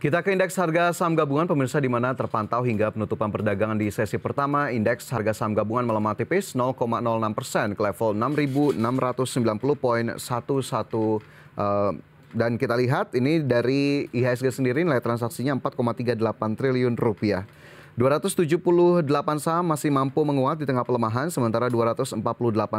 Kita ke indeks harga saham gabungan pemirsa di mana terpantau hingga penutupan perdagangan di sesi pertama indeks harga saham gabungan melemah tipis 0,06 persen ke level 6.690 poin 11 uh, dan kita lihat ini dari IHSG sendiri nilai transaksinya 4,38 triliun rupiah. 278 saham masih mampu menguat di tengah pelemahan, sementara 248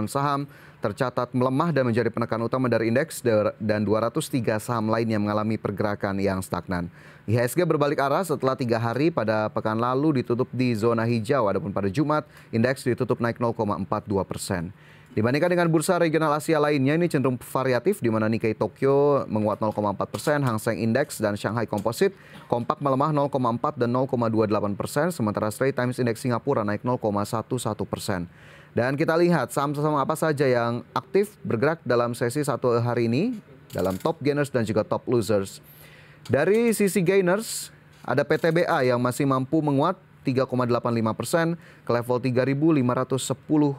saham tercatat melemah dan menjadi penekan utama dari indeks dan 203 saham lainnya mengalami pergerakan yang stagnan. IHSG berbalik arah setelah tiga hari pada pekan lalu ditutup di zona hijau, adapun pada Jumat indeks ditutup naik 0,42 persen. Dibandingkan dengan bursa regional Asia lainnya, ini cenderung variatif di mana Nikkei Tokyo menguat 0,4 persen, Hang Seng Index dan Shanghai Composite kompak melemah 0,4 dan 0,28 persen, sementara Straits Times Index Singapura naik 0,11 persen. Dan kita lihat saham-saham apa saja yang aktif bergerak dalam sesi satu hari ini dalam top gainers dan juga top losers. Dari sisi gainers, ada PTBA yang masih mampu menguat 3,85 persen ke level 3.510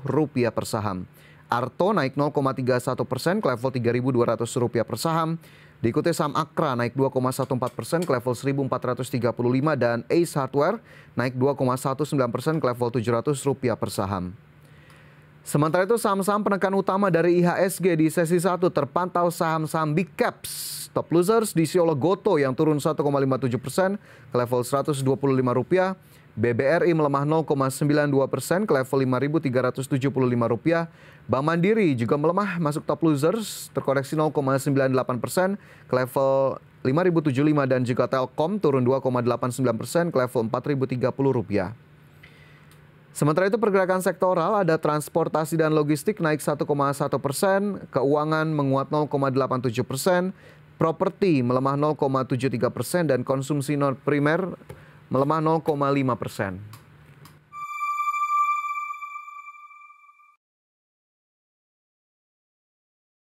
rupiah per saham. Arto naik 0,31 persen ke level 3.200 rupiah per saham. Diikuti saham Akra naik 2,14 persen ke level 1.435 dan Ace Hardware naik 2,19 persen ke level 700 rupiah per saham. Sementara itu saham-saham penekan utama dari IHSG di sesi 1 terpantau saham-saham big caps. Top losers di Siolo Goto yang turun 1,57 persen ke level 125 rupiah. BBRI melemah 0,92 persen ke level rp rupiah. Bank Mandiri juga melemah masuk top losers terkoreksi 0,98 persen ke level 5.075 dan juga Telkom turun 2,89 persen ke level rp rupiah. Sementara itu pergerakan sektoral ada transportasi dan logistik naik 1,1 persen, keuangan menguat 0,87 persen, properti melemah 0,73 persen dan konsumsi non primer melemah 0,5 persen.